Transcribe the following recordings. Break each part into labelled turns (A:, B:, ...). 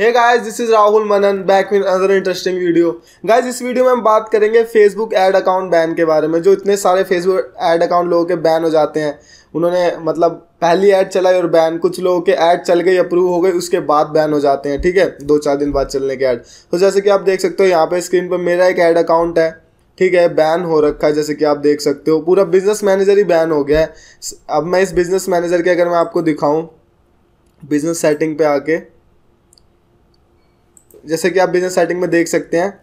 A: है guys this is Rahul Manan back with another interesting video guys इस video में हम बात करेंगे फेसबुक एड अकाउंट बैन के बारे में जो इतने सारे फेसबुक एड अकाउंट लोगों के बैन हो जाते हैं उन्होंने मतलब पहली ऐड चलाई और बैन कुछ लोगों के ऐड चल गई अप्रूव हो गई उसके बाद बैन हो जाते हैं ठीक है दो चार दिन बाद चलने के ऐड तो जैसे कि आप देख सकते हो यहाँ पे स्क्रीन पर मेरा एक ऐड अकाउंट है ठीक है बैन हो रखा है जैसे कि आप देख सकते हो पूरा बिजनेस मैनेजर ही बैन हो गया है अब मैं इस बिजनेस मैनेजर के अगर मैं आपको दिखाऊँ बिजनेस सेटिंग पे आके जैसे कि आप बिजनेस सेटिंग में देख सकते हैं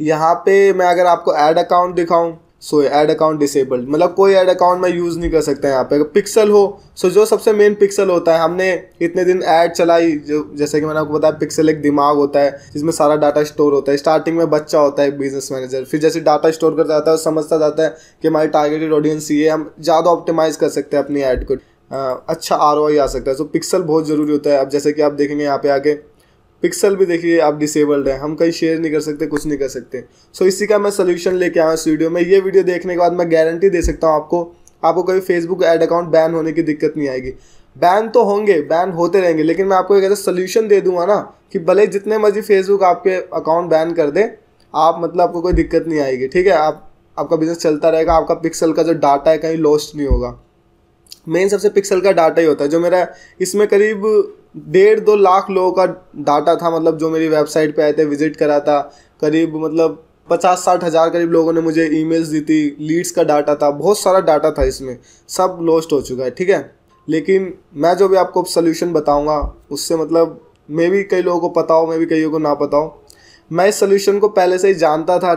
A: यहाँ पे मैं अगर आपको ऐड अकाउंट दिखाऊं सो ऐड अकाउंट डिसेबल्ड मतलब कोई ऐड अकाउंट मैं यूज़ नहीं कर सकता यहाँ पे अगर पिक्सल हो सो so जो सबसे मेन पिक्सल होता है हमने इतने दिन ऐड चलाई जो जैसे कि मैंने आपको बताया पिक्सल एक दिमाग होता है जिसमें सारा डाटा स्टोर होता है स्टार्टिंग में बच्चा होता है बिजनेस मैनेजर फिर जैसे डाटा स्टोर करता जाता है समझता जाता है कि हमारी टारगेटेड ऑडियंस ये हम ज़्यादा ऑप्टिमाइज़ कर सकते हैं अपनी ऐड को अच्छा आर आ सकता है सो so, पिक्सल बहुत ज़रूरी होता है अब जैसे कि आप देखेंगे यहाँ पे आके पिक्सल भी देखिए आप डिसेबल्ड हैं हम कहीं शेयर नहीं कर सकते कुछ नहीं कर सकते सो so, इसी का मैं सोल्यूशन लेके आया इस वीडियो में ये वीडियो देखने के बाद मैं गारंटी दे सकता हूँ आपको आपको कभी फेसबुक एड अकाउंट बैन होने की दिक्कत नहीं आएगी बैन तो होंगे बैन होते रहेंगे लेकिन मैं आपको एक ऐसा सोल्यूशन दे दूंगा ना कि भले जितने मर्जी फेसबुक आपके अकाउंट बैन कर दे आप मतलब आपको कोई दिक्कत नहीं आएगी ठीक है आप आपका बिजनेस चलता रहेगा आपका पिक्सल का जो डाटा है कहीं लॉस्ट नहीं होगा मेन सबसे पिक्सल का डाटा ही होता है जो मेरा इसमें करीब डेढ़ दो लाख लोगों का डाटा था मतलब जो मेरी वेबसाइट पे आए थे विजिट करा था करीब मतलब पचास साठ हज़ार करीब लोगों ने मुझे ईमेल्स दी थी लीड्स का डाटा था बहुत सारा डाटा था इसमें सब लॉस्ट हो चुका है ठीक है लेकिन मैं जो भी आपको सोल्यूशन बताऊँगा उससे मतलब मे भी कई लोगों को पता हो मे भी कईयों को ना पता हो मैं इस सोल्यूशन को पहले से ही जानता था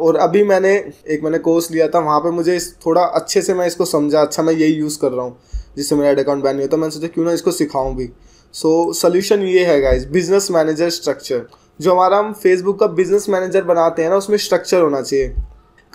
A: और अभी मैंने एक मैंने कोर्स लिया था वहाँ पे मुझे इस थोड़ा अच्छे से मैं इसको समझा अच्छा मैं यही यूज़ कर रहा हूँ जिससे मेरा एड अकाउंट बैन नहीं होता तो मैंने सोचा क्यों ना इसको सिखाऊँ भी सो सोल्यूशन ये है गाइज बिजनेस मैनेजर स्ट्रक्चर जो हमारा हम फेसबुक का बिजनेस मैनेजर बनाते हैं ना उसमें स्ट्रक्चर होना चाहिए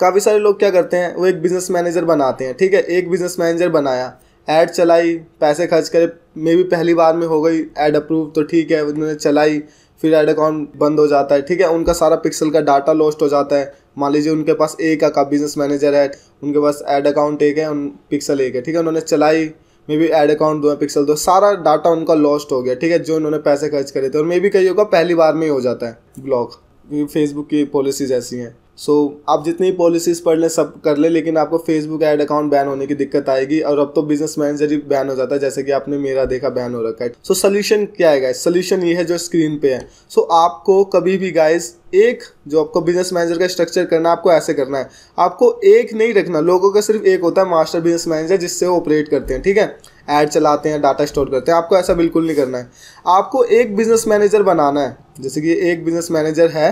A: काफ़ी सारे लोग क्या करते हैं वो एक बिजनेस मैनेजर बनाते हैं ठीक है एक बिजनेस मैनेजर बनाया ऐड चलाई पैसे खर्च करे मे भी पहली बार में हो गई ऐड अप्रूव तो ठीक है उन्होंने चलाई फिर ऐड अकाउंट बंद हो जाता है ठीक है उनका सारा पिक्सल का डाटा लॉस्ट हो जाता है मान लीजिए उनके पास एक का बिजनेस मैनेजर है उनके पास ऐड अकाउंट एक है उन पिक्सल एक है ठीक है उन्होंने चलाई मे बी एड अकाउंट दो पिक्सल दो सारा डाटा उनका लॉस्ट हो गया ठीक है जो उन्होंने पैसे खर्च करे थे और मे बी कईयों होगा पहली बार में ही हो जाता है ब्लॉक फेसबुक की पॉलिसीज ऐसी हैं सो so, आप जितनी पॉलिसीज़ पढ़ लें सब कर लें लेकिन आपको फेसबुक ऐड अकाउंट बैन होने की दिक्कत आएगी और अब तो बिजनेस मैनेजर ही बैन हो जाता है जैसे कि आपने मेरा देखा बैन हो रखा है सो so, सोल्यूशन क्या है गाइज सोल्यूशन ये है जो स्क्रीन पे है सो so, आपको कभी भी गाइज एक जो आपको बिजनेस मैनेजर का स्ट्रक्चर करना है आपको ऐसे करना है आपको एक नहीं रखना लोगों का सिर्फ एक होता है मास्टर बिजनेस मैनेजर जिससे वो ऑपरेट करते हैं ठीक है ऐड चलाते हैं डाटा स्टोर करते हैं आपको ऐसा बिल्कुल नहीं करना है आपको एक बिजनेस मैनेजर बनाना है जैसे कि एक बिजनेस मैनेजर है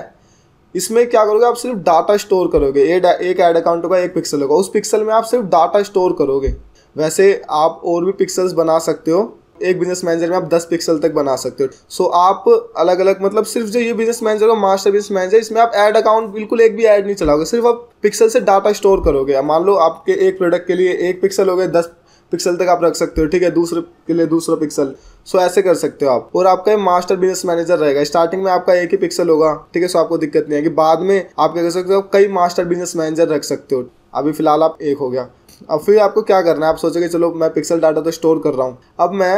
A: इसमें क्या करोगे आप सिर्फ डाटा स्टोर करोगे एक एड अकाउंट होगा एक पिक्सल होगा उस पिक्सल में आप सिर्फ डाटा स्टोर करोगे वैसे आप और भी पिक्सल्स बना सकते हो एक बिजनेस मैनेजर में आप 10 पिक्सल तक बना सकते हो सो so, आप अलग अलग मतलब सिर्फ जो ये बिजनेस मैनेजर हो मास्टर बिजनेस मैनेजर इसमें आप ऐड अकाउंट बिल्कुल एक भी ऐड नहीं चलाओगे सिर्फ आप पिक्सल से डाटा स्टोर करोगे मान लो आपके एक प्रोडक्ट के लिए एक पिक्सल हो गए दस पिक्सल तक आप रख सकते हो ठीक है दूसरे के लिए दूसरा पिक्सल सो ऐसे कर सकते हो आप और आपका ये मास्टर बिजनेस मैनेजर रहेगा स्टार्टिंग में आपका एक ही पिक्सल होगा ठीक है सो आपको दिक्कत नहीं आएगी बाद में आप क्या कर सकते हो कई मास्टर बिजनेस मैनेजर रख सकते हो अभी फिलहाल आप एक हो गया अब फिर आपको क्या करना है आप सोचोगे चलो मैं पिक्सल डाटा तो स्टोर कर रहा हूँ अब मैं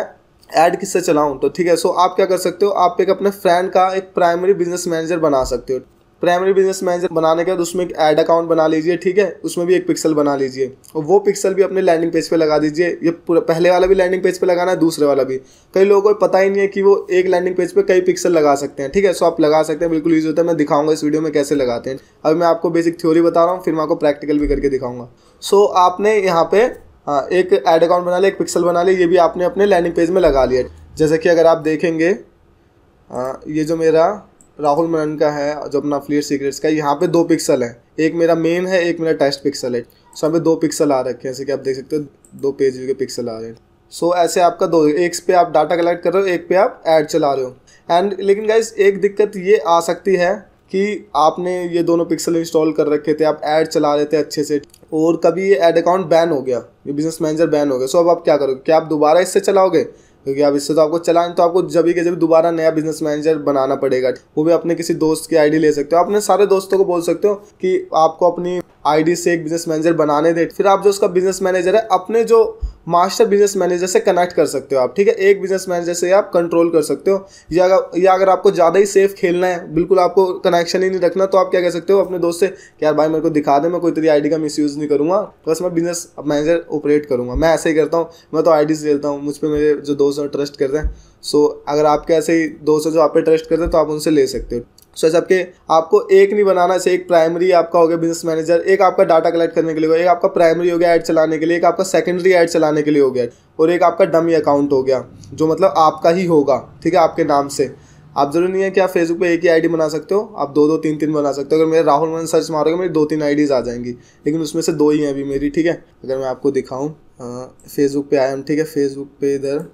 A: ऐड किससे चलाऊँ तो ठीक है सो आप क्या कर सकते हो आप एक अपने फ्रेंड का एक प्राइमरी बिजनेस मैनेजर बना सकते हो प्राइमरी बिजनेस मैनेजर बनाने के बाद उसमें एक एड अकाउंट बना लीजिए ठीक है उसमें भी एक पिक्सल बना लीजिए और वो पिक्सल भी अपने लैंडिंग पेज पे लगा दीजिए ये पहले वाला भी लैंडिंग पेज पे लगाना है दूसरे वाला भी कई लोगों को पता ही नहीं है कि वो एक लैंडिंग पेज पे कई पिक्सल लगा सकते हैं ठीक है सो आप लगा सकते हैं बिल्कुल यूज होता है मैं दिखाऊंगा इस वीडियो में कैसे लगाते हैं अभी मैं आपको बेसिक थ्योरी बता रहा हूँ फिर मैं आपको प्रैक्टिकल भी करके दिखाऊंगा सो आपने यहाँ पे एक एड अकाउंट बना लिया एक पिक्सल बना लिया ये भी आपने अपने लैंडिंग पेज में लगा लिया जैसे कि अगर आप देखेंगे ये जो मेरा राहुल मनन का है जो अपना फ्लियर सीक्रेट्स का यहाँ पे दो पिक्सल है एक मेरा मेन है एक मेरा टेस्ट पिक्सल है सो यहाँ पे दो पिक्सल आ रखे हैं जैसे कि आप देख सकते हो दो पेज व्यू के पिक्सल आ रहे हैं सो ऐसे आपका दो एक पे आप डाटा कलेक्ट कर रहे हो एक पे आप ऐड चला रहे हो एंड लेकिन गाइज एक दिक्कत ये आ सकती है कि आपने ये दोनों पिक्सल इंस्टॉल कर रखे थे आप ऐड चला रहे थे अच्छे से और कभी ये ऐड अकाउंट बैन हो गया ये बिजनेस मैनेजर बैन हो गया सो अब आप क्या करोगे क्या आप दोबारा इससे चलाओगे क्योंकि आप इससे तो आपको चलाएं तो आपको जब के जब दोबारा नया बिजनेस मैनेजर बनाना पड़ेगा वो भी अपने किसी दोस्त की आईडी ले सकते हो अपने सारे दोस्तों को बोल सकते हो कि आपको अपनी आईडी से एक बिजनेस मैनेजर बनाने दे फिर आप जो उसका बिजनेस मैनेजर है अपने जो मास्टर बिजनेस मैनेजर से कनेक्ट कर सकते हो आप ठीक है एक बिजनेस मैनेजर से आप कंट्रोल कर सकते हो या अगर या अगर आपको ज़्यादा ही सेफ खेलना है बिल्कुल आपको कनेक्शन ही नहीं रखना तो आप क्या कर सकते हो अपने दोस्त से कि यार भाई मेरे को दिखा दे मैं कोई तेरी आईडी का मिस यूज़ नहीं करूँगा बस मैं बिजनेस मैनेजर ऑपरेट करूँगा मैं ऐसे ही करता हूँ मैं तो आई डी देता हूँ मुझ पर मेरे जो दोस्त हैं ट्रस्ट करते हैं सो अगर आपके ऐसे ही दोस्त जो आप पे ट्रस्ट करते हैं तो आप उनसे ले सकते हो सो ऐसे आपके आपको एक नहीं बनाना ऐसे एक प्राइमरी आपका हो गया बिजनेस मैनेजर एक आपका डाटा कलेक्ट करने के लिए हो गया एक आपका प्राइमरी हो गया ऐड चलाने के लिए एक आपका सेकेंडरी ऐड चलाने के लिए हो गया और एक आपका डमी अकाउंट हो गया जो मतलब आपका ही होगा ठीक है आपके नाम से आप जरूरी नहीं है कि आप फेसबुक पे एक ही आईडी बना सकते हो आप दो दो तीन तीन बना सकते हो अगर मेरे राहुल मन सर्च मारोगे मेरी दो तीन आईडीज़ आ जाएंगी लेकिन उसमें से दो ही हैं अभी मेरी ठीक है अगर मैं आपको दिखाऊँ फेसबुक पे आया हम ठीक है फेसबुक पे इधर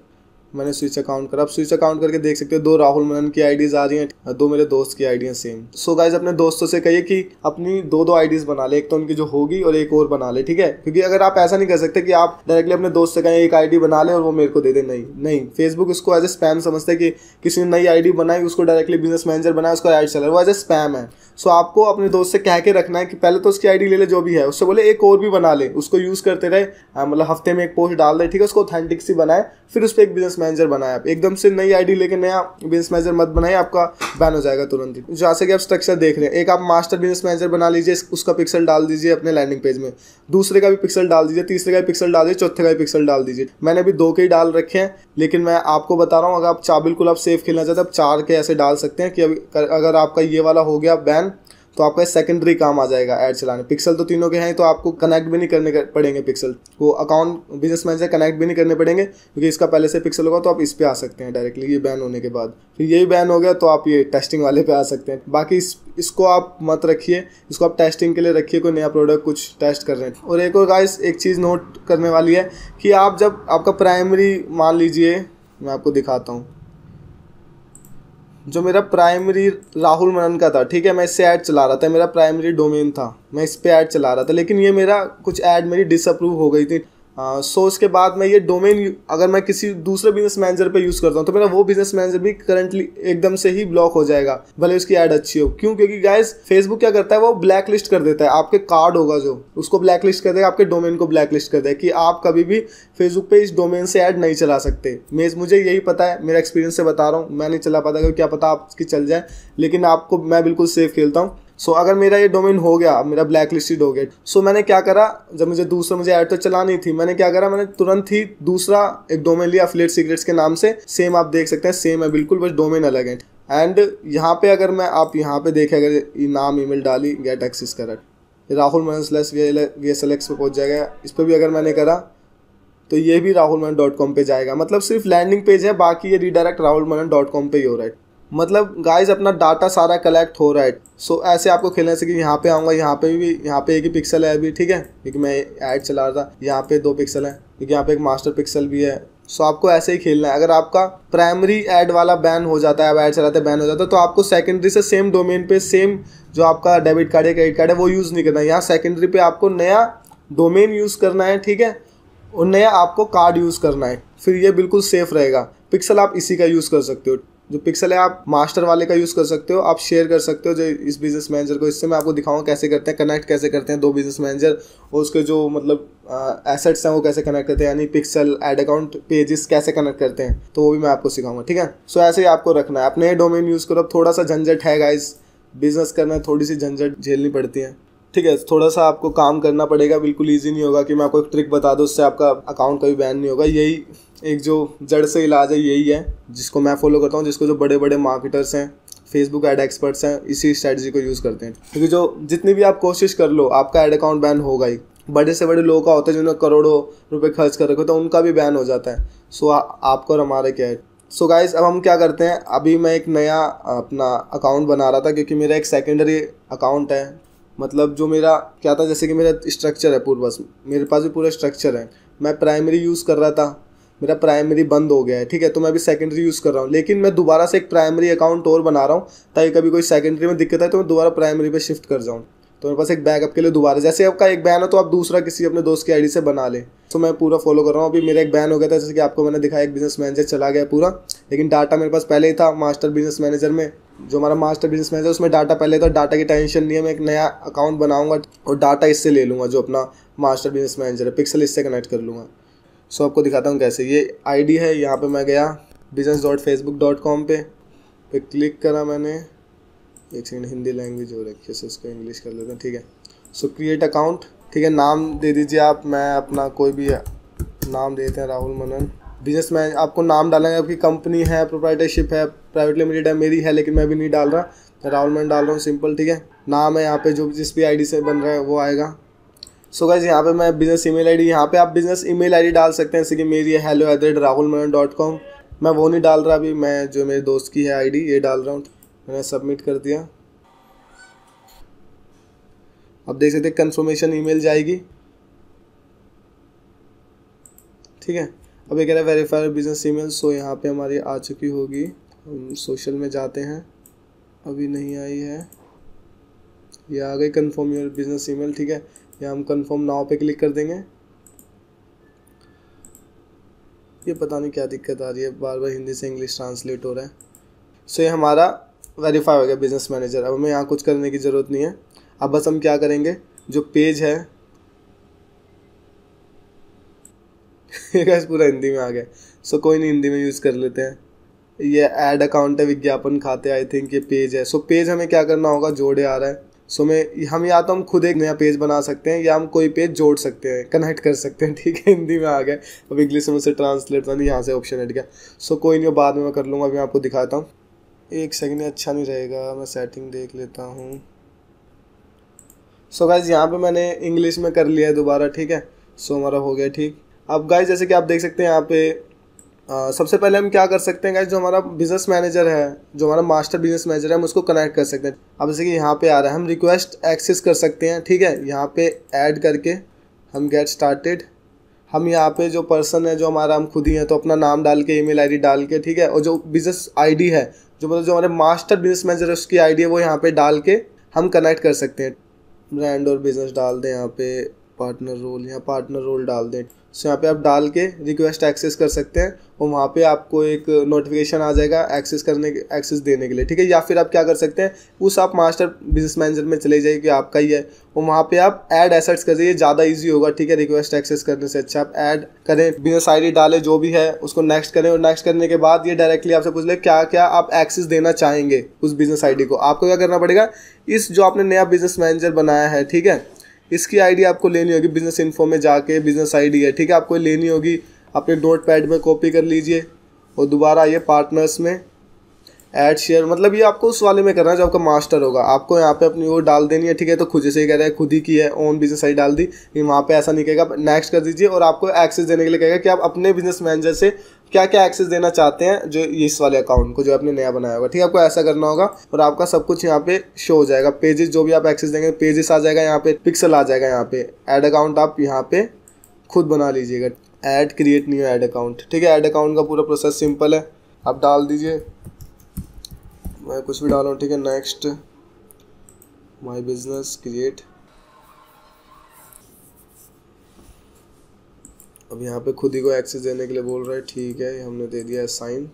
A: मैंने स्विच अकाउंट करा अब स्विच अकाउंट करके देख सकते हो दो राहुल मनन की आईडीज आ रही हैं दो मेरे दोस्त की आईडी हैं सेम सो so गाइज अपने दोस्तों से कहिए कि अपनी दो दो आईडीज बना ले एक तो उनकी जो होगी और एक और बना ले ठीक है क्योंकि अगर आप ऐसा नहीं कर सकते कि आप डायरेक्टली अपने दोस्त से कहें एक आईडी बना ले और वो मेरे को दे दे नहीं नहीं फेसबुक इसको एज ए स्पैम समझते कि किसी ने नई आईडी बनाई उसको डायरेक्टली बिजनेस मैनेजर बनाया उसका एड चला वो एज ए स्पैम है सो आपको अपने दोस्त से कह के रखना है कि पहले तो उसकी आईडी ले ले जो भी है उससे बोले एक और भी बना ले उसको यूज़ करते रहे मतलब हफ्ते में एक पोस्ट डाल दे ठीक है उसको ऑथेंटिक सी बनाए फिर उस पर एक बिजनेस मैनेजर बनाए आप एकदम से नई आईडी लेके नया बिजनेस मैनेजर मत बनाए आपका बैन हो जाएगा तुरंत ही जैसे कि आप स्ट्रक्चर देख रहे हैं एक आप मास्टर बिजनेस मैनेजर बना लीजिए उसका पिक्सल डाल दीजिए अपने लैंडिंग पेज में दूसरे का भी पिक्सल डाल दीजिए तीसरे का भी पिक्सल डाल दीजिए चौथे का भी पिक्सल डाल दीजिए मैंने अभी दो के ही डाल रखे हैं लेकिन मैं आपको बता रहा हूँ अगर आप चार बिल्कुल आप सेफ खेलना चाहते हैं आप चार के ऐसे डाल सकते हैं कि अगर आपका ये वाला हो गया बैन तो आपका सेकेंडरी काम आ जाएगा ऐड चलाने पिक्सल तो तीनों के हैं तो आपको कनेक्ट भी नहीं करने कर, पड़ेंगे पिक्सल को अकाउंट बिजनेस मैन से कनेक्ट भी नहीं करने पड़ेंगे क्योंकि इसका पहले से पिक्सल होगा तो आप इस पर आ सकते हैं डायरेक्टली ये बैन होने के बाद फिर तो यही बैन हो गया तो आप ये टेस्टिंग वाले पे आ सकते हैं बाकी इस इसको आप मत रखिए इसको आप टेस्टिंग के लिए रखिए कोई नया प्रोडक्ट कुछ टेस्ट कर रहे हैं और एक और गाइस एक चीज़ नोट करने वाली है कि आप जब आपका प्राइमरी मान लीजिए मैं आपको दिखाता हूँ जो मेरा प्राइमरी राहुल मनन का था ठीक है मैं इससे ऐड चला रहा था मेरा प्राइमरी डोमेन था मैं इस पर ऐड चला रहा था लेकिन ये मेरा कुछ ऐड मेरी डिसअप्रूव हो गई थी सो uh, उसके बाद मैं ये डोमेन अगर मैं किसी दूसरे बिजनेस मैनेजर पे यूज़ करता हूँ तो मेरा वो बिजनेस मैनेजर भी करंटली एकदम से ही ब्लॉक हो जाएगा भले उसकी ऐड अच्छी हो क्यों क्योंकि गाइस फेसबुक क्या करता है वो ब्लैक लिस्ट कर देता है आपके कार्ड होगा जो उसको ब्लैक लिस्ट कर देगा आपके डोमेन को ब्लैक लिस्ट कर देगा कि आप कभी भी फेसबुक पर इस डोमेन से ऐड नहीं चला सकते मैं मुझे यही पता है मेरा एक्सपीरियंस से बता रहा हूँ मैं नहीं चला पाता क्योंकि क्या पता आपकी चल जाए लेकिन आपको मैं बिल्कुल सेफ खेलता हूँ सो so, अगर मेरा ये डोमेन हो गया मेरा ब्लैक लिस्टेड हो गया सो so, मैंने क्या करा जब मुझे दूसरा मुझे ऐड तो चलानी थी मैंने क्या करा मैंने तुरंत ही दूसरा एक डोमेन लिया अफिलेट सीक्रेट्स के नाम से सेम आप देख सकते हैं सेम है बिल्कुल बस डोमेन अलग है एंड यहाँ पे अगर मैं आप यहाँ पे देखें अगर ये नाम ईमेल डाली गेट एक्सेस कर Rahul Manan slash V S L X पर पहुँच जाएगा इस पर भी अगर मैंने करा तो ये भी राहुल मनन डॉट कॉम पर जाएगा मतलब सिर्फ लैंडिंग पेज है बाकी ये redirect Rahul Manan dot com पर ही हो रहा है मतलब गाइज अपना डाटा सारा कलेक्ट हो रहा है सो ऐसे आपको खेलना कि यहाँ पे आऊँगा यहाँ पे भी यहाँ पे एक ही पिक्सल है अभी ठीक है क्योंकि मैं ऐड चला रहा था यहाँ पे दो पिक्सल है क्योंकि यहाँ पे एक मास्टर पिक्सल भी है सो आपको ऐसे ही खेलना है अगर आपका प्राइमरी ऐड वाला बैन हो जाता है अब ऐड चलाते बैन हो जाता है तो आपको सेकेंडरी से सेम डोमेन पे सेम जो आपका डेबिट कार्ड या क्रेडिट कार्ड है वो यूज़ नहीं करना है यहाँ सेकेंडरी पे आपको नया डोमेन यूज़ करना है ठीक है और नया आपको कार्ड यूज़ करना है फिर ये बिल्कुल सेफ रहेगा पिक्सल आप इसी का यूज़ कर सकते हो जो पिक्सल है आप मास्टर वाले का यूज़ कर सकते हो आप शेयर कर सकते हो जो इस बिज़नेस मैनेजर को इससे मैं आपको दिखाऊंगा कैसे करते हैं कनेक्ट कैसे करते हैं दो बिज़नेस मैनेजर और उसके जो मतलब एसेट्स हैं वो कैसे कनेक्ट करते हैं यानी पिक्सल एड अकाउंट पेजेस कैसे कनेक्ट करते हैं तो वो भी मैं आपको सिखाऊंगा ठीक है सो ऐसे ही आपको रखना है अपने डोमेन यूज़ करो अब थोड़ा सा झंझट है गाइज बिज़नेस करना थोड़ी सी झंझट झेलनी पड़ती है ठीक है थोड़ा सा आपको काम करना पड़ेगा बिल्कुल ईजी नहीं होगा कि मैं आपको एक ट्रिक बता दूँ उससे आपका अकाउंट कभी बैन नहीं होगा यही एक जो जड़ से इलाज है यही है जिसको मैं फॉलो करता हूँ जिसको जो बड़े बड़े मार्केटर्स हैं फेसबुक ऐड एक्सपर्ट्स हैं इसी स्ट्रैटी को यूज़ करते हैं क्योंकि जो जितनी भी आप कोशिश कर लो आपका ऐड अकाउंट बैन होगा ही बड़े से बड़े लोगों का होता है जिन्होंने करोड़ों रुपए खर्च कर रखे होते हैं उनका भी बैन हो जाता है सो आपका और हमारे क्या है सो गाइज अब हम क्या करते हैं अभी मैं एक नया अपना अकाउंट बना रहा था क्योंकि मेरा एक सेकेंडरी अकाउंट है मतलब जो मेरा क्या था जैसे कि मेरा स्ट्रक्चर है पूर्वस मेरे पास भी पूरा स्ट्रक्चर है मैं प्राइमरी यूज़ कर रहा था मेरा प्राइमरी बंद हो गया है ठीक है तो मैं अभी सेकेंडरी यूज़ कर रहा हूँ लेकिन मैं दोबारा से एक प्राइमरी अकाउंट और बना रहा हूँ ताकि कभी कोई सेकेंडरी में दिक्कत है तो मैं दोबारा प्राइमरी पर शिफ्ट कर जाऊँ तो मेरे पास एक बैकअप के लिए दोबारा जैसे आपका एक बैन हो तो आप दूसरा किसी अपने दोस्त की आईडी से बना ले तो मैं पूरा फॉलो कर रहा हूँ अभी मेरा एक बैन हो गया था जैसे कि आपको मैंने दिखाया एक बिजनेस मैनेजर चला गया पूरा लेकिन डाटा मेरे पास पहले ही था मास्टर बिजनेस मैनेजर में जो हमारा मास्टर बिजनेस मैनेजर उसमें डाटा पहले था डाटा की टेंशन नहीं है मैं एक नया अकाउंट बनाऊंगा और डाटा इससे ले लूँगा जो अपना मास्टर बिजनेस मैनेजर है पिक्सल इससे कनेक्ट कर लूँगा सो आपको दिखाता हूँ कैसे ये आईडी है यहाँ पे मैं गया business dot Facebook dot com पे पे क्लिक करा मैंने एक सेकेंड हिंदी लैंग्वेज हो रखी है सो इसको इंग्लिश कर लेते हैं ठीक है सो क्रिएट अकाउंट ठीक है नाम दे दीजिए आप मैं अपना कोई भी नाम देते हैं राहुल मनन बिजनेस मैन आपको नाम डालेंगे आपकी कंपनी है प्रोप्राइटरशिप है प्राइवेट लिमिटेड है मेरी है लेकिन मैं भी नहीं डाल रहा राहुल मैन डाल रहा हूँ सिंपल ठीक है नाम है यहाँ पे जो जिस भी आईडी से बन रहा है वो आएगा सो गाइज यहाँ पे मैं बिजनेस ईमेल आईडी यहाँ पे आप बिजनेस ईमेल आईडी डाल सकते हैं जैसे कि मेरी hello hello at rate Rahul Manan dot com मैं वो नहीं डाल रहा अभी मैं जो मेरे दोस्त की है आईडी ये डाल रहा हूँ मैंने सबमिट कर दिया अब देख सकते कंफर्मेशन ईमेल जाएगी ठीक है अब ये कह रहा है वेरीफायर बिजनेस ईमेल सो यहाँ पे हमारी आ चुकी होगी हम सोशल में जाते हैं अभी नहीं आई है ये आ गई कंफर्म योर बिजनेस ईमेल ठीक है या हम कंफर्म नाव पे क्लिक कर देंगे ये पता नहीं क्या दिक्कत आ रही है बार बार हिंदी से इंग्लिश ट्रांसलेट हो रहा है सो so, ये हमारा वेरीफाई हो गया बिजनेस मैनेजर अब हमें यहाँ कुछ करने की ज़रूरत नहीं है अब बस हम क्या करेंगे जो पेज है गैस पूरा हिंदी में आ गया सो so, कोई नहीं हिंदी में यूज़ कर लेते हैं ये एड अकाउंट है विज्ञापन खाते आई थिंक ये पेज है सो so, पेज हमें क्या करना होगा जोड़े आ रहा है सो मैं हम या तो हम खुद एक नया पेज बना सकते हैं या हम कोई पेज जोड़ सकते हैं कनेक्ट कर सकते हैं ठीक है हिंदी में आ गए अब इंग्लिश में उसे ट्रांसलेट नहीं यहाँ से ऑप्शन हट गया सो कोई नहीं बाद में मैं कर लूँगा अभी आपको दिखाता हूँ एक सेकेंड अच्छा नहीं रहेगा मैं सेटिंग देख लेता हूँ सो गाइज यहाँ पर मैंने इंग्लिश में कर लिया है दोबारा ठीक है सो हमारा हो गया ठीक अब गाइज जैसे कि आप देख सकते हैं यहाँ पे सबसे पहले हम क्या कर सकते हैं गाइज जो हमारा बिजनेस मैनेजर है जो हमारा मास्टर बिजनेस मैनेजर है हम उसको कनेक्ट कर सकते हैं अब जैसे कि यहाँ पे आ रहा है हम रिक्वेस्ट एक्सेस कर सकते हैं ठीक है यहाँ पे ऐड करके हम गेट स्टार्टेड हम यहाँ पे जो पर्सन है जो हमारा हम खुद ही हैं तो अपना नाम डाल के ईमेल आईडी डाल के ठीक है और जो बिज़नेस आईडी है जो मतलब जो हमारे मास्टर बिजनेस मैनेजर है उसकी आईडी है वो यहाँ पे डाल के हम कनेक्ट कर सकते हैं ब्रांड और बिजनेस डाल दें यहाँ पे पार्टनर रोल या पार्टनर रोल डाल दें सो यहाँ पे आप डाल के रिक्वेस्ट एक्सेस कर सकते हैं और वहाँ पे आपको एक नोटिफिकेशन आ जाएगा एक्सेस करने के एक्सेस देने के लिए ठीक है या फिर आप क्या कर सकते हैं उस आप मास्टर बिजनेस मैनेजर में चले जाइए कि आपका ही है और वहाँ पे आप ऐड एसेट्स कर जाइए ज़्यादा ईजी होगा ठीक है रिक्वेस्ट एक्सेस करने से अच्छा आप ऐड करें बिजनेस आई डालें जो भी है उसको नेक्स्ट करें और नेक्स्ट करने के बाद ये डायरेक्टली आपसे पूछ ले क्या क्या आप एक्सेस देना चाहेंगे उस बिजनेस आई को आपको क्या करना पड़ेगा इस जो आपने नया बिजनेस मैनेजर बनाया है ठीक है इसकी आईडी आपको लेनी होगी बिजनेस इन्फो में जाके बिजनेस आईडी है ठीक है आपको लेनी होगी अपने नोट पैड में कॉपी कर लीजिए और दोबारा आइए पार्टनर्स में ऐड शेयर मतलब ये आपको उस वाले में करना है जो आपका मास्टर होगा आपको यहाँ पे अपनी वो डाल देनी है ठीक है तो खुद से ही कह रहा है खुद ही की है ओन बिजनेस आई डाल दी वहाँ पे ऐसा नहीं कहेगा नेक्स्ट कर दीजिए और आपको एक्सेस देने के लिए कहेगा कि आप अपने बिजनेस मैनेजर से क्या क्या एक्सेस देना चाहते हैं जो इस वाले अकाउंट को जो आपने नया बनाया होगा ठीक है आपको ऐसा करना होगा और आपका सब कुछ यहाँ पे शो हो जाएगा पेजेस जो भी आप एक्सेस देंगे पेजेस आ जाएगा यहाँ पे पिक्सल आ जाएगा यहाँ पे एड अकाउंट आप यहाँ पे खुद बना लीजिएगा ad create new ad account ठीक है एड अकाउंट का पूरा प्रोसेस सिंपल है आप डाल दीजिए मैं कुछ भी डाल रहा हूँ ठीक है नेक्स्ट माय बिजनेस क्रिएट अब यहाँ पे खुद ही को एक्सेस देने के लिए बोल रहा है ठीक है हमने दे दिया साइन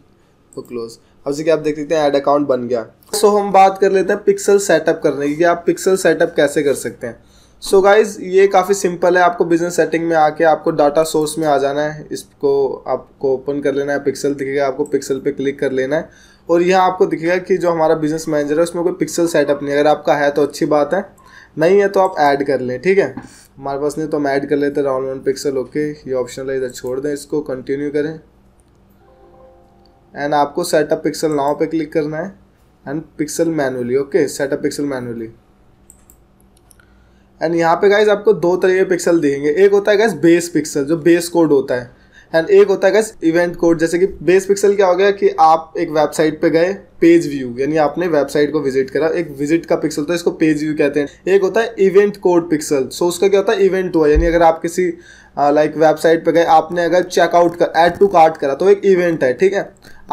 A: तो क्लोज अब से क्या आप देख सकते हैं ऐड अकाउंट बन गया सो so, हम बात कर लेते हैं पिक्सल सेटअप करने की कि आप पिक्सल सेटअप कैसे कर सकते हैं सो so गाइज ये काफ़ी सिंपल है आपको बिजनेस सेटिंग में आके आपको डाटा सोर्स में आ जाना है इसको आपको ओपन कर लेना है पिक्सल दिखेगा आपको पिक्सल पे क्लिक कर लेना है और यह आपको दिखेगा कि जो हमारा बिजनेस मैनेजर है उसमें कोई पिक्सल सेटअप नहीं अगर आपका है तो अच्छी बात है नहीं है तो आप ऐड कर लें ठीक है हमारे पास नहीं तो हम ऐड कर लेते राउंड वन पिक्सल ओके ये ऑप्शन है इधर छोड़ दें इसको कंटिन्यू करें एंड आपको सेटअप पिक्सल नाव पे क्लिक करना है and pixel manually okay setup pixel manually and यहाँ पे गाइज आपको दो तरह के पिक्सल दिखेंगे एक होता है गाइज बेस पिक्सल जो बेस कोड होता है एंड एक होता है इवेंट कोड जैसे कि बेस पिक्सल क्या हो गया कि आप एक वेबसाइट पे गए पेज व्यू यानी आपने वेबसाइट को विजिट करा एक विजिट का पिक्सल तो इसको पेज व्यू कहते हैं एक होता है इवेंट कोड पिक्सल सो उसका क्या होता है इवेंट हुआ यानी अगर आप किसी लाइक वेबसाइट पे गए आपने अगर चेकआउट कर एड टू कार्ट करा तो एक इवेंट है ठीक है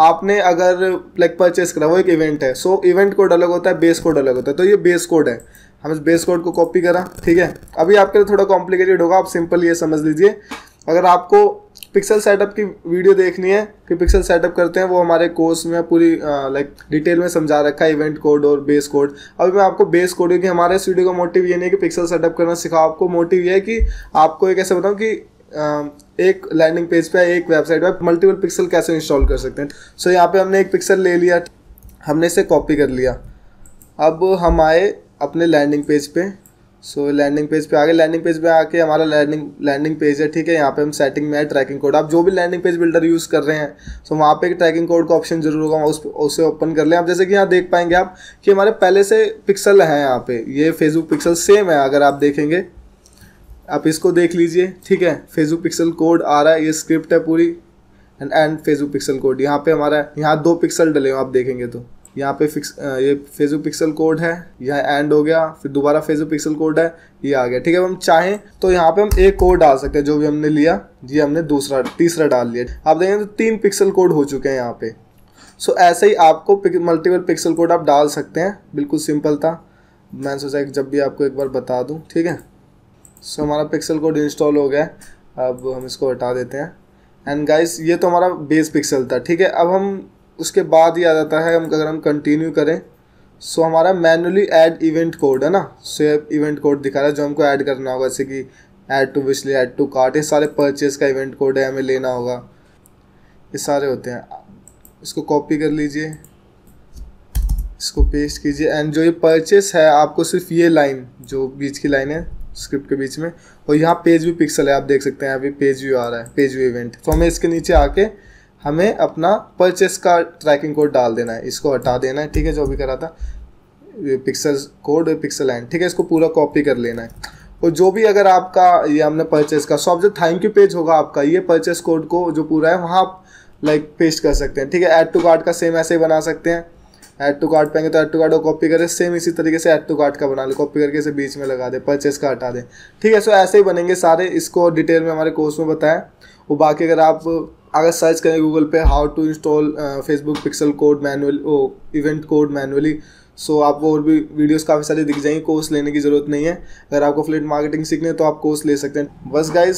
A: आपने अगर लाइक परचेस करा वो एक इवेंट है सो इवेंट कोड अलग होता है बेस कोड अलग होता है तो ये बेस कोड है हम इस बेस कोड को कॉपी करा ठीक है अभी आपके लिए थोड़ा कॉम्प्लिकेटेड होगा आप सिंपल ये समझ लीजिए अगर आपको पिक्सल सेटअप की वीडियो देखनी है कि पिक्सल सेटअप करते हैं वो हमारे कोर्स में पूरी लाइक डिटेल में समझा रखा है इवेंट कोड और बेस कोड अभी मैं आपको बेस कोड क्योंकि हमारे इस वीडियो का मोटिव ये नहीं है कि पिक्सल सेटअप करना सिखाओ आपको मोटिव ये है कि आपको एक ऐसे बताऊँ कि एक लैंडिंग पेज पर एक वेबसाइट पर मल्टीपल पिक्सल कैसे इंस्टॉल कर सकते हैं सो यहाँ पर हमने एक पिक्सल ले लिया हमने इसे कॉपी कर लिया अब हम आए अपने लैंडिंग पेज पर सो so, लैंडिंग पेज पे आगे लैंडिंग पेज पे आके हमारा लैंडिंग लैंडिंग पेज है ठीक है यहाँ पे हम सेटिंग में है ट्रैकिंग कोड आप जो भी लैंडिंग पेज बिल्डर यूज़ कर रहे हैं सो so, वहाँ पे ट्रैकिंग कोड का ऑप्शन जरूर होगा उस उसे ओपन कर लें आप जैसे कि यहाँ देख पाएंगे आप कि हमारे पहले से पिक्सल हैं यहाँ पे ये फेसबुक पिक्सल सेम है अगर आप देखेंगे आप इसको देख लीजिए ठीक है फेसबुक पिक्सल कोड आ रहा है ये स्क्रिप्ट है पूरी and and Facebook pixel code यहाँ पे हमारा यहाँ दो पिक्सल डले हो आप देखेंगे तो यहाँ पे फिक्स ये फेसबुक पिक्सल कोड है यह एंड हो गया फिर दोबारा फेसबुक पिक्सल कोड है ये आ गया ठीक है अब हम चाहें तो यहाँ पे हम एक कोड डाल सकते हैं जो भी हमने लिया ये हमने दूसरा तीसरा डाल लिया आप देखें तो तीन पिक्सल कोड हो चुके हैं यहाँ पे सो ऐसे ही आपको मल्टीपल पिक्सल कोड आप डाल सकते हैं बिल्कुल सिंपल था मैंने सोचा जब भी आपको एक बार बता दूँ ठीक है सो हमारा पिक्सल कोड इंस्टॉल हो गया अब हम इसको हटा देते हैं एंड गाइस ये तो हमारा बेस पिक्सल था ठीक है अब हम उसके बाद ही आ जाता है हम अगर हम कंटिन्यू करें सो हमारा मैनुअली ऐड इवेंट कोड है ना सो इवेंट कोड दिखा रहा है जो हमको ऐड करना होगा जैसे कि add to wishlist add to cart ये सारे परचेज का इवेंट कोड है हमें लेना होगा ये सारे होते हैं इसको कॉपी कर लीजिए इसको पेस्ट कीजिए एंड जो ये परचेस है आपको सिर्फ ये लाइन जो बीच की लाइन है स्क्रिप्ट के बीच में और यहाँ पेज व्यू पिक्सल है आप देख सकते हैं अभी पेज व्यू आ रहा है पेज व्यू इवेंट तो हमें इसके नीचे आके हमें अपना परचेस का ट्रैकिंग कोड डाल देना है इसको हटा देना है ठीक है जो भी करा था पिक्सल कोड पिक्सल एंड ठीक है इसको पूरा कॉपी कर लेना है और जो भी अगर आपका ये हमने परचेस का सॉप जो थैंक यू पेज होगा आपका ये परचेस कोड को जो पूरा है वहाँ आप लाइक पेस्ट कर सकते हैं ठीक है ऐड टू कार्ड का सेम ऐसे ही बना सकते हैं ऐड टू कार्ड पाएंगे तो ऐड टू कार्ड को कॉपी करें सेम इसी तरीके से ऐड टू कार्ड का बना ले कॉपी करके इसे बीच में लगा दे परचेस का हटा दें ठीक है सो ऐसे ही बनेंगे सारे इसको डिटेल में हमारे कोर्स में बताएं और बाकी अगर आप अगर सर्च करें गूगल पे how to install Facebook pixel code manual or event code manually so आपको और भी वीडियोस काफ़ी सारे दिख जाएंगे कोर्स लेने की ज़रूरत नहीं है अगर आपको फ्लेट मार्केटिंग सीखने तो आप कोर्स ले सकते हैं बस गाइज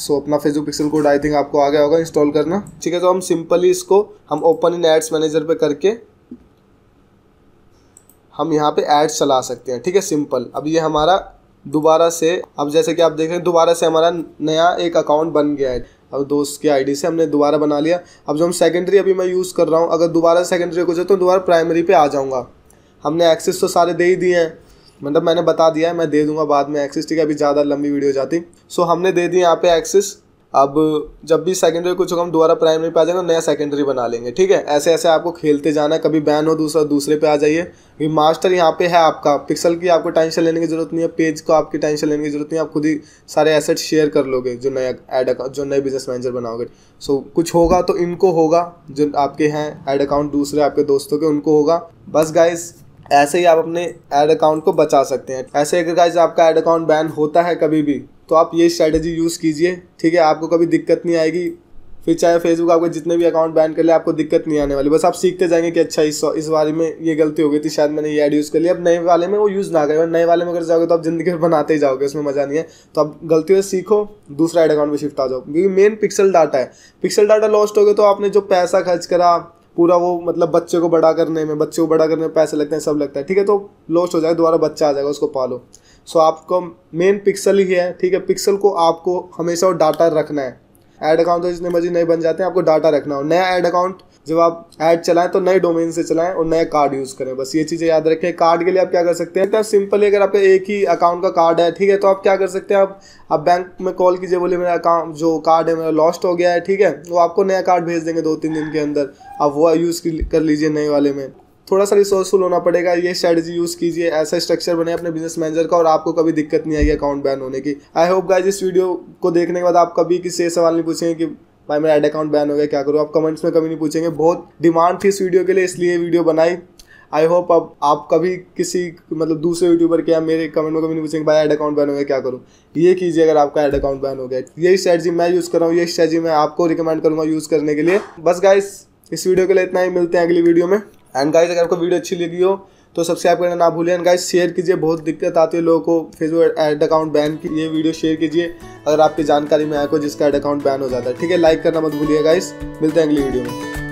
A: सो uh, अपना Facebook pixel code I think आपको आ गया होगा इंस्टॉल करना ठीक है तो हम सिंपली इसको हम ओपन इन एड्स मैनेजर पे करके हम यहाँ पे एड्स चला सकते हैं ठीक है सिंपल अब ये हमारा दोबारा से अब जैसे कि आप देख रहे हैं दोबारा से हमारा नया एक अकाउंट बन गया है अब दोस्त की आईडी से हमने दोबारा बना लिया अब जो हम सेकेंडरी अभी मैं यूज़ कर रहा हूँ अगर दोबारा सेकेंडरी को जाए तो दोबारा प्राइमरी पे आ जाऊँगा हमने एक्सेस तो सारे दे ही दिए हैं मतलब मैंने बता दिया है मैं दे दूंगा बाद में एक्सेस ठीक है अभी ज़्यादा लंबी वीडियो जाती सो हमने दे दी यहाँ पे एक्सेस अब जब भी सेकेंडरी कुछ होगा हम दोबारा प्राइमरी पे आ जाएंगे नया सेकेंडरी बना लेंगे ठीक है ऐसे ऐसे आपको खेलते जाना है कभी बैन हो दूसरा दूसरे पे आ जाइए क्योंकि मास्टर यहाँ पे है आपका पिक्सल की आपको टेंशन लेने की जरूरत नहीं है पेज को आपकी टेंशन लेने की जरूरत नहीं है आप खुद ही सारे एसेट शेयर कर लोगे जो नया एड अकाउंट जो नए बिजनेस मैनेजर बनाओगे सो so, कुछ होगा तो इनको होगा जो आपके हैं एड अकाउंट दूसरे आपके दोस्तों के उनको होगा बस गाइज ऐसे ही आप अपने एड अकाउंट को बचा सकते हैं ऐसे अगर गाइज आपका एड अकाउंट बैन होता है कभी भी तो आप ये स्ट्रैटेजी यूज़ कीजिए ठीक है आपको कभी दिक्कत नहीं आएगी फिर चाहे फेसबुक आपके जितने भी अकाउंट बैन कर ले आपको दिक्कत नहीं आने वाली बस आप सीखते जाएंगे कि अच्छा इस इस बारे में ये गलती हो गई थी शायद मैंने ये ऐड यूज़ कर लिया अब नए वाले में वो यूज़ ना करें नए वाले में अगर जाओगे तो आप जिंदगी भर बनाते ही जाओगे उसमें मज़ा नहीं है तो आप गलती से सीखो दूसरा ऐड अकाउंट में शिफ्ट आ जाओ क्योंकि मेन पिक्सल डाटा है पिक्सल डाटा लॉस्ट हो गया तो आपने जो पैसा खर्च करा पूरा वो मतलब बच्चे को बड़ा करने में बच्चे को बड़ा करने में पैसे लगते हैं सब लगता है ठीक है तो लॉस्ट हो जाएगा दोबारा बच्चा आ जाएगा उसको पालो सो आपको मेन पिक्सल ही है ठीक है पिक्सल को आपको हमेशा वो डाटा रखना है ऐड अकाउंट तो जितने मर्जी नए बन जाते हैं आपको डाटा रखना हो नया ऐड अकाउंट जब आप ऐड चलाएं तो नए डोमेन से चलाएं और नया कार्ड यूज़ करें बस ये चीज़ें याद रखें कार्ड के लिए आप क्या कर सकते हैं तो सिंपली अगर आपका एक ही अकाउंट का कार्ड है ठीक है तो आप क्या कर सकते हैं आप आप बैंक में कॉल कीजिए बोले मेरा अकाउंट जो कार्ड है मेरा लॉस्ट हो गया है ठीक है वो आपको नया कार्ड भेज देंगे दो तीन दिन के अंदर आप वो यूज़ कर लीजिए नए वाले में थोड़ा सा रिसोर्सफुल होना पड़ेगा ये स्ट्रेटजी यूज कीजिए ऐसा स्ट्रक्चर बने अपने बिजनेस मैनेजर का और आपको कभी दिक्कत नहीं आएगी अकाउंट बैन होने की आई होप गाइज इस वीडियो को देखने के बाद आप कभी किसी से सवाल नहीं पूछेंगे कि भाई मेरा एड अकाउंट बैन हो गया क्या करूँ आप कमेंट्स में कभी नहीं पूछेंगे बहुत डिमांड थी इस वीडियो के लिए इसलिए वीडियो बनाई आई होप अब आप कभी किसी मतलब दूसरे यूट्यूबर के या मेरे कमेंट में कभी नहीं पूछेंगे भाई एड अकाउंट बैन हो गया क्या करूँ ये कीजिए अगर आपका एड अकाउंट बैन हो गया यही स्ट्रैटी मैं यूज़ कर रहा हूँ यही स्ट्रेटजी मैं आपको रिकमेंड करूँगा यूज़ करने के लिए बस गाइस इस वीडियो के लिए इतना ही मिलते हैं अगली वीडियो में एंड गाइज अगर आपको वीडियो अच्छी लगी हो तो सब्सक्राइब करना ना भूलें एंड गाइज शेयर कीजिए बहुत दिक्कत आती है लोगों को फेसबुक एड अकाउंट बैन की ये वीडियो शेयर कीजिए अगर आपकी जानकारी में आए को जिसका एड अकाउंट बैन हो जाता है ठीक है लाइक करना मत भूलिए गाइज मिलते हैं अगली वीडियो में